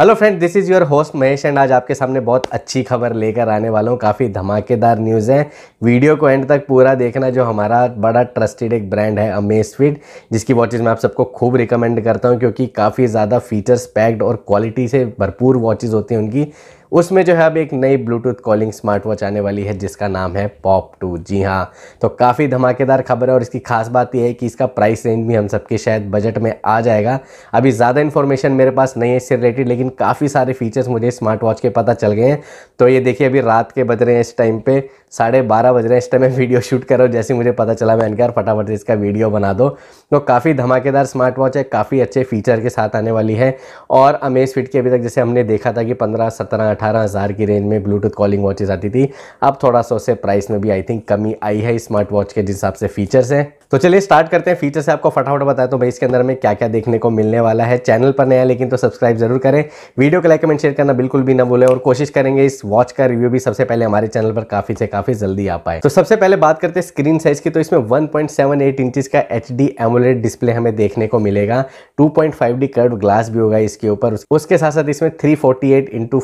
hello friend this is your host Mahesh and आज आपके सामने बहुत अच्छी खबर लेकर आने वाला हूँ काफ़ी धमाकेदार न्यूज़ है वीडियो को एंड तक पूरा देखना जो हमारा बड़ा ट्रस्टेड एक ब्रांड है अमेज फिट जिसकी वॉचेज़ मैं आप सबको खूब रिकमेंड करता हूँ क्योंकि काफ़ी ज़्यादा फीचर्स पैक्ड और क्वालिटी से भरपूर वॉचेज़ होती हैं उनकी उसमें जो है अब एक नई ब्लूटूथ कॉलिंग स्मार्ट वॉच आने वाली है जिसका नाम है पॉप टू जी हाँ तो काफ़ी धमाकेदार खबर है और इसकी खास बात यह है कि इसका प्राइस रेंज भी हम सबके शायद बजट में आ जाएगा अभी ज़्यादा इन्फॉर्मेशन मेरे पास नहीं है इससे रिलेटेड लेकिन काफ़ी सारे फीचर्स मुझे स्मार्ट वॉच के पता चल गए हैं तो ये देखिए अभी रात के बज रहे हैं इस टाइम पर साढ़े बारह बज रहे हैं इस टाइम में वीडियो शूट करो जैसे मुझे पता चला मैं इनकार फटाफट से इसका वीडियो बना दो तो काफ़ी धमाकेदार स्मार्ट वॉच है काफ़ी अच्छे फीचर के साथ आने वाली है और अमेज फिट की अभी तक जैसे हमने देखा था कि पंद्रह सत्रह अठारह हज़ार की रेंज में ब्लूटूथ कॉलिंग वॉचेज़ आती थी अब थोड़ा सा उससे प्राइस में भी आई थिंक कमी आई है स्मार्ट वॉच के जिस हिसाब से फीचर्स हैं तो चलिए स्टार्ट करते हैं फीचर्स है आपको फटाफट बताया तो भाई इसके अंदर में क्या क्या देखने को मिलने वाला है चैनल पर नया लेकिन तो सब्सक्राइब जरूर करें वीडियो को लाइक कमेंट शेयर करना बिल्कुल भी ना भूलें और कोशिश करेंगे इस वॉच का रिव्यू भी सबसे पहले हमारे चैनल पर काफी से काफी जल्दी आ पाए तो सबसे पहले बात करते हैं स्क्रीन साइज की तो इसमें वन पॉइंट का एच डी डिस्प्ले हमें देखने को मिलेगा टू पॉइंट कर्व ग्लास भी होगा इसके ऊपर उसके साथ साथ इसमें three forty eight into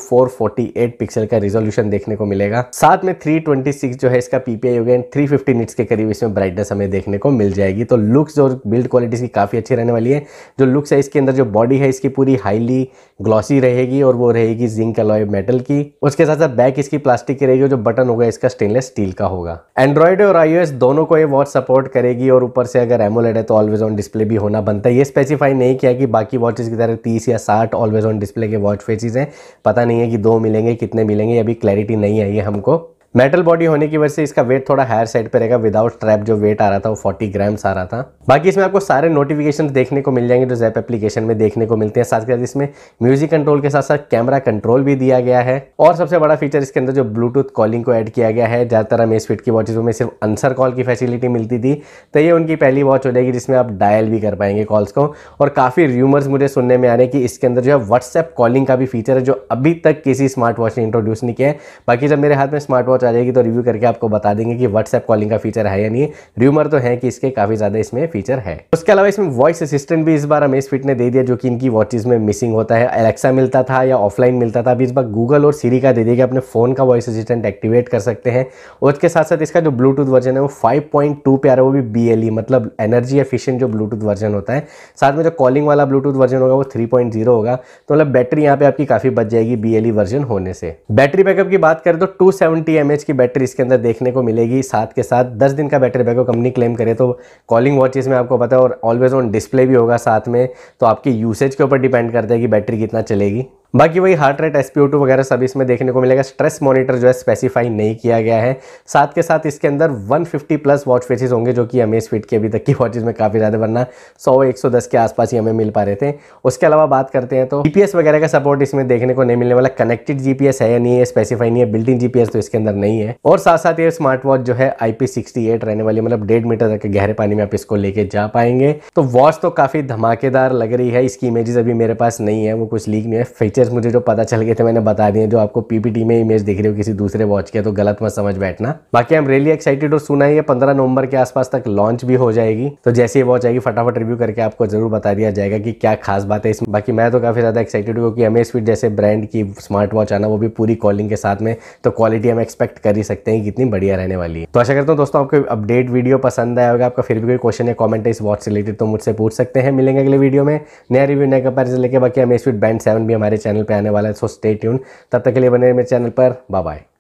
48 pixel का रिजोल्यूशन देखने को मिलेगा साथ में 326 जो है इसका पीपीआई होगा एंड 350 फिफ्टी के करीब इसमें ब्राइटनेस हमें देखने को मिल जाएगी तो लुक्स और बिल्ड क्वालिटी की काफ़ी अच्छी रहने वाली है जो लुक्स है इसके अंदर जो बॉडी है इसकी पूरी हाईली ग्लॉसी रहेगी और वो रहेगी जिंक अलॉय मेटल की उसके साथ साथ बैक इसकी प्लास्टिक की रहेगी जो बटन होगा इसका स्टेनलेस स्टील का होगा एंड्रॉयड और आईओ दोनों को ये वॉच सपोर्ट करेगी और ऊपर से अगर एमोलेड है तो ऑलवेज ऑन डिस्प्ले भी होना बनता है ये स्पेसिफाई नहीं किया कि बाकी वॉचेस की तरह तीस या साठ ऑलवेज ऑन डिस्प्ले के वॉच फेसिस हैं पता नहीं है कि दो मिलेंगे कितने मिलेंगे अभी क्लैरिटी नहीं आई है हमको मेटल बॉडी होने की वजह से इसका वेट थोड़ा हायर साइड पर रहेगा विदाउट ट्रैप जो वेट आ रहा था वो फोर्टी ग्राम्स आ रहा था बाकी इसमें आपको सारे नोटिफिकेशन देखने को मिल जाएंगे जो जैप एप्लीकेशन में देखने को मिलते हैं साथ के साथ इसमें म्यूजिक कंट्रोल के साथ साथ कैमरा कंट्रोल भी दिया गया है और सबसे बड़ा फीचर इसके अंदर जो ब्लूटूथ कॉलिंग को ऐड किया गया है ज़्यादातर हमें स्पीड की वॉचेज में सिर्फ आंसर कॉल की फैसिलिटी मिलती थी तो ये उनकी पहली वॉच हो जाएगी जिसमें आप डायल भी कर पाएंगे कॉल्स को और काफ़ी र्यूमर्स मुझे सुनने में आ रहे हैं कि इसके अंदर जो है व्हाट्सएप कॉलिंग का भी फीचर है जो अभी तक किसी स्मार्ट वॉच ने इंट्रोड्यूस नहीं किया है बाकी जब मेरे हाथ में स्मार्ट वॉच आ जाएगी तो रिव्यू करके आपको बता देंगे कि व्हाट्सएप कॉलिंग का फीचर है या नहीं र्यूमर तो है कि इसके काफ़ी ज़्यादा इसमें फीचर है उसके अलावा इसमें वॉइस असिस्टेंट भी इस बार अमेज फिट ने दे दिया जो कि इनकी वॉचेज में मिसिंग होता है एलेक्सा मिलता था या ऑफलाइन मिलता था अभी इस बार गूगल और सीरी का दे दिया कि अपने फ़ोन का वॉइस असिस्टेंट एक्टिवेट कर सकते हैं उसके साथ साथ इसका जो ब्लूटूथ वर्जन है वो फाइव पे आ रहा है वो भी बी e, मतलब एनर्जी एफिशियंट जो ब्लूटूथ वर्जन होता है साथ में जो कॉलिंग वाला ब्लूटूथ वर्जन होगा वो 3.0 होगा तो मतलब बैटरी यहाँ पे आपकी काफ़ी बच जाएगी बी वर्जन e होने से बैटरी बैकअप की बात करें तो टू सेवेंटी एमएच की बैटरी इसके अंदर देखने को मिलेगी साथ के साथ दस दिन का बैटरी बैकअप कंपनी क्लेम करे तो कॉलिंग वॉचेस में आपको पता है और ऑलवेज ऑन डिस्प्ले भी होगा साथ में तो आपकी यूसेज के ऊपर डिपेंड करता है कि बैटरी कितना चलेगी बाकी वही हार्ट रेट एस वगैरह सब इसमें देखने को मिलेगा स्ट्रेस मॉनिटर जो है स्पेसिफाई नहीं किया गया है साथ के साथ इसके अंदर 150 प्लस वॉच फेसेस होंगे जो कि हमें फिट के अभी तक की वॉचेज में काफ़ी ज़्यादा वरना 100 110 के आसपास ही हमें मिल पा रहे थे उसके अलावा बात करते हैं तो जी वगैरह का सपोर्ट इसमें देखने को नहीं मिलने वाला कनेक्टेड जीपीएस है या नहीं है स्पेसिफाई नहीं है बिल्डिंग जी जीपीएस तो इसके अंदर नहीं है और साथ साथ ये स्मार्ट वॉच जो है आईपी रहने वाली मतलब डेढ़ मीटर तक गहरे पानी में आप इसको लेके जा पाएंगे तो वॉच तो काफ़ी धमाकेदार लग रही है इसकी इमेजेस अभी मेरे पास नहीं है वो कुछ लीक नहीं है फीचर इमेज मुझे जो पता चल गए थे मैंने बता दिए जो आपको पीपीटी में इमेज दिख रही हो किसी दूसरे वॉच के तो गलत मत समझ बैठना बाकी आई एम रियली एक्साइटेड और सुना है पंद्रह नवंबर के आसपास तक लॉन्च भी हो जाएगी तो जैसे वॉच आएगी फटाफट रिव्यू करके आपको जरूर बता दिया जाएगा कि क्या खास बात है इसमें बाकी मैं तो काफी ज्यादा एक्साइटेड हूँ क्योंकि एमएस फिट जैसे ब्रांड की स्मार्ट वॉच आना वो भी पूरी कॉलिंग के साथ में तो क्वालिटी हम एक्सपेक्ट कर ही सकते हैं कितनी बढ़िया रहने वाली है तो आशा करता हूँ दोस्तों आपको अपडेट वीडियो पसंद आया होगा आपका फिर भी कोई क्वेश्चन है कॉमेंट इस वॉच से रिलेटेड तो मुझसे पूछ सकते हैं मिलेंगे अगले वीडियो में नया रिव्यू नया कंपेरिजन लेके बाकी एमएस फिट बैंड सेवन भी हमारे चैनल चैनल पर आने वाला है सो स्टे ट्यून तब तक के लिए बने मेरे चैनल पर बाय बाय